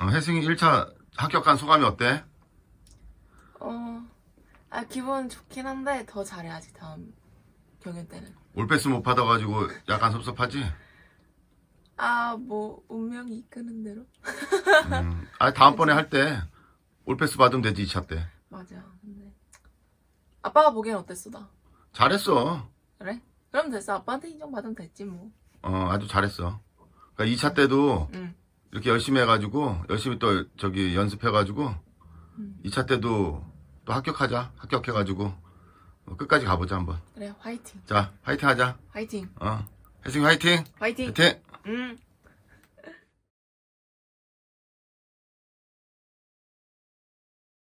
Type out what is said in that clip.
어, 혜승이 1차 합격한 소감이 어때? 어, 아 기분 좋긴 한데 더 잘해야지 다음 경연 때는. 올패스 못 받아가지고 약간 섭섭하지? 아 뭐 운명이 이끄는 대로. 음, 아 다음번에 할 때 올패스 받으면 되지 2차 때. 맞아. 근데 아빠가 보기엔 어땠어 나? 잘했어. 그래? 그럼 됐어. 아빠한테 인정받으면 됐지 뭐. 어 아주 잘했어. 그러니까 2차 때도 응. 이렇게 열심히 해가지고 열심히 또 저기 연습해가지고 음. 2차 때도 또 합격하자 합격해가지고 어, 끝까지 가보자 한번 그래 화이팅 자 화이팅 하자 화이팅 어 혜승이 화이팅 화이팅 화이팅 음.